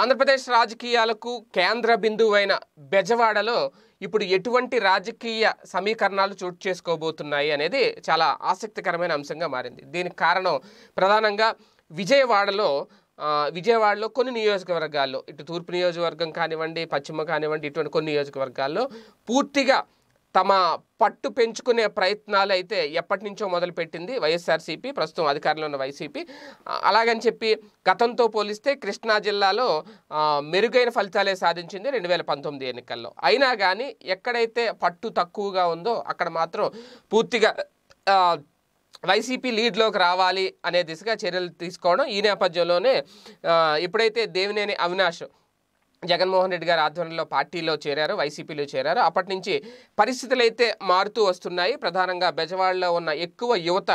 ఆంధ్రప్రదేశ్ రాజకీయాలకు కేంద్ర బిందువైన బెజవాడలో ఇప్పుడు ఎటువంటి రాజకీయ సమీకరణాలు చోటు చేసుకోబోతున్నాయి అనేది చాలా ఆసక్తికరమైన అంశంగా మారింది దీనికి కారణం ప్రధానంగా విజయవాడలో విజయవాడలో కొన్ని నియోజకవర్గాల్లో ఇటు తూర్పు నియోజకవర్గం కానివ్వండి పశ్చిమ కానివ్వండి ఇటువంటి కొన్ని నియోజకవర్గాల్లో పూర్తిగా తమ పట్టు పెంచుకునే ప్రయత్నాలు అయితే ఎప్పటి నుంచో మొదలుపెట్టింది వైఎస్ఆర్సీపీ ప్రస్తుతం అధికారంలో ఉన్న వైసీపీ అలాగని చెప్పి గతంతో పోలిస్తే కృష్ణా జిల్లాలో మెరుగైన ఫలితాలే సాధించింది రెండు వేల పంతొమ్మిది ఎన్నికల్లో అయినా కానీ ఎక్కడైతే పట్టు తక్కువగా ఉందో అక్కడ మాత్రం పూర్తిగా వైసీపీ లీడ్లోకి రావాలి అనే దిశగా చర్యలు తీసుకోవడం ఈ నేపథ్యంలోనే ఎప్పుడైతే దేవినేని అవినాష్ జగన్మోహన్ రెడ్డి గారి ఆధ్వర్యంలో పార్టీలో చేరారు వైసీపీలో చేరారు అప్పటి నుంచి పరిస్థితులు అయితే మారుతూ వస్తున్నాయి ప్రధానంగా బెజవాడలో ఉన్న ఎక్కువ యువత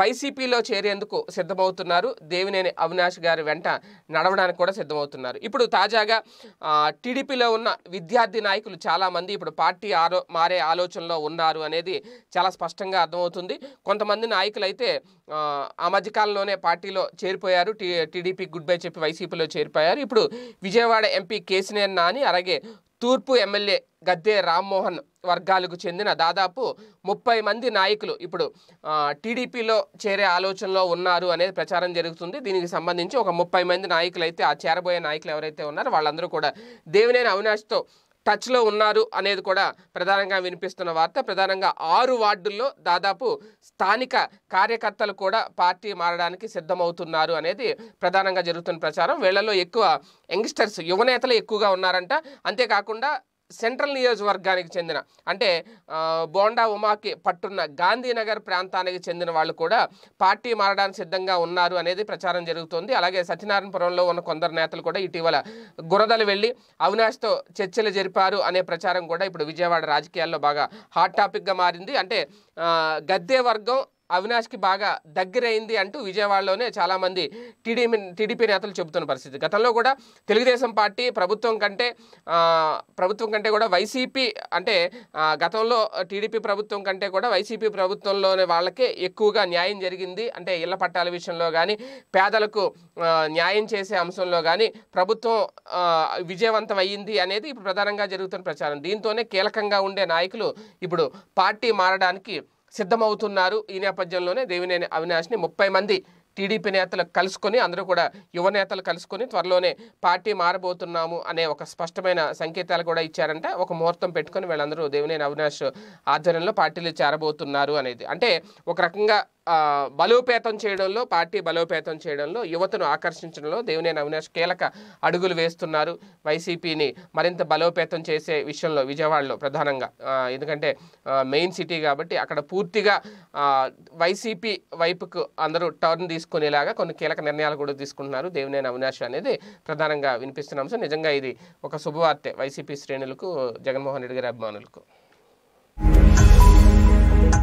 వైసీపీలో చేరేందుకు సిద్ధమవుతున్నారు దేవినేని అవినాష్ గారి వెంట నడవడానికి కూడా సిద్ధమవుతున్నారు ఇప్పుడు తాజాగా టీడీపీలో ఉన్న విద్యార్థి నాయకులు చాలామంది ఇప్పుడు పార్టీ ఆరో మారే ఆలోచనలో ఉన్నారు అనేది చాలా స్పష్టంగా అర్థమవుతుంది కొంతమంది నాయకులు అయితే ఆ మధ్యకాలంలోనే పార్టీలో చేరిపోయారు టీ టీడీపీ గుడ్ బై చెప్పి వైసీపీలో చేరిపోయారు ఇప్పుడు విజయవాడ ఎంపీ కేసినేని నాని అలాగే తూర్పు ఎమ్మెల్యే గద్దె రామ్మోహన్ వర్గాలకు చెందిన దాదాపు ముప్పై మంది నాయకులు ఇప్పుడు టీడీపీలో చేరే ఆలోచనలో ఉన్నారు అనేది ప్రచారం జరుగుతుంది దీనికి సంబంధించి ఒక ముప్పై మంది నాయకులు అయితే ఆ చేరబోయే నాయకులు ఎవరైతే ఉన్నారో వాళ్ళందరూ కూడా దేవినేని అవినాష్తో టచ్లో ఉన్నారు అనేది కూడా ప్రధానంగా వినిపిస్తున్న వార్త ప్రధానంగా ఆరు వార్డుల్లో దాదాపు స్థానిక కార్యకర్తలు కూడా పార్టీ మారడానికి సిద్ధమవుతున్నారు అనేది ప్రధానంగా జరుగుతున్న ప్రచారం వీళ్లలో ఎక్కువ యంగ్స్టర్స్ యువనేతలు ఎక్కువగా ఉన్నారంట అంతేకాకుండా సెంట్రల్ నియోజకవర్గానికి చెందిన అంటే బోండా ఉమాకి పట్టున్న గాంధీనగర్ ప్రాంతానికి చెందిన వాళ్ళు కూడా పార్టీ మారడానికి సిద్ధంగా ఉన్నారు అనేది ప్రచారం జరుగుతోంది అలాగే సత్యనారాయణపురంలో ఉన్న కొందరు నేతలు కూడా ఇటీవల గురదలు వెళ్ళి అవినాష్తో చర్చలు జరిపారు అనే ప్రచారం కూడా ఇప్పుడు విజయవాడ రాజకీయాల్లో బాగా హాట్ టాపిక్గా మారింది అంటే గద్దే వర్గం అవినాష్కి బాగా దగ్గరైంది అంటూ విజయవాడలోనే చాలామంది టీడీపీ టీడీపీ నేతలు చెబుతున్న పరిస్థితి గతంలో కూడా తెలుగుదేశం పార్టీ ప్రభుత్వం కంటే ప్రభుత్వం కంటే కూడా వైసీపీ అంటే గతంలో టీడీపీ ప్రభుత్వం కంటే కూడా వైసీపీ ప్రభుత్వంలోనే వాళ్ళకే ఎక్కువగా న్యాయం జరిగింది అంటే ఇళ్ల పట్టాల విషయంలో కానీ పేదలకు న్యాయం చేసే అంశంలో కానీ ప్రభుత్వం విజయవంతం అయ్యింది అనేది ఇప్పుడు ప్రధానంగా జరుగుతున్న ప్రచారం దీంతోనే కీలకంగా ఉండే నాయకులు ఇప్పుడు పార్టీ మారడానికి సిద్ధమవుతున్నారు ఈ నేపథ్యంలోనే దేవినేని అవినాష్ని ముప్పై మంది టీడీపీ నేతలు కలుసుకొని అందరూ కూడా యువ నేతలు కలుసుకొని త్వరలోనే పార్టీ మారబోతున్నాము అనే ఒక స్పష్టమైన సంకేతాలు కూడా ఇచ్చారంట ఒక ముహూర్తం పెట్టుకొని వీళ్ళందరూ దేవినేని అవినాష్ ఆధ్వర్యంలో పార్టీలు చేరబోతున్నారు అనేది అంటే ఒక రకంగా బలోపేతం చేయడంలో పార్టీ బలోపేతం చేయడంలో యువతను ఆకర్షించడంలో దేవినేని అవినాష్ కీలక అడుగులు వేస్తున్నారు వైసీపీని మరింత బలోపేతం చేసే విషయంలో విజయవాడలో ప్రధానంగా ఎందుకంటే మెయిన్ సిటీ కాబట్టి అక్కడ పూర్తిగా వైసీపీ వైపుకు అందరూ టర్న్ తీసుకునేలాగా కొన్ని కీలక నిర్ణయాలు కూడా తీసుకుంటున్నారు దేవినేని అవినాష్ అనేది ప్రధానంగా వినిపిస్తున్న అంశం నిజంగా ఇది ఒక శుభవార్తే వైసీపీ శ్రేణులకు జగన్మోహన్ రెడ్డి గారి అభిమానులకు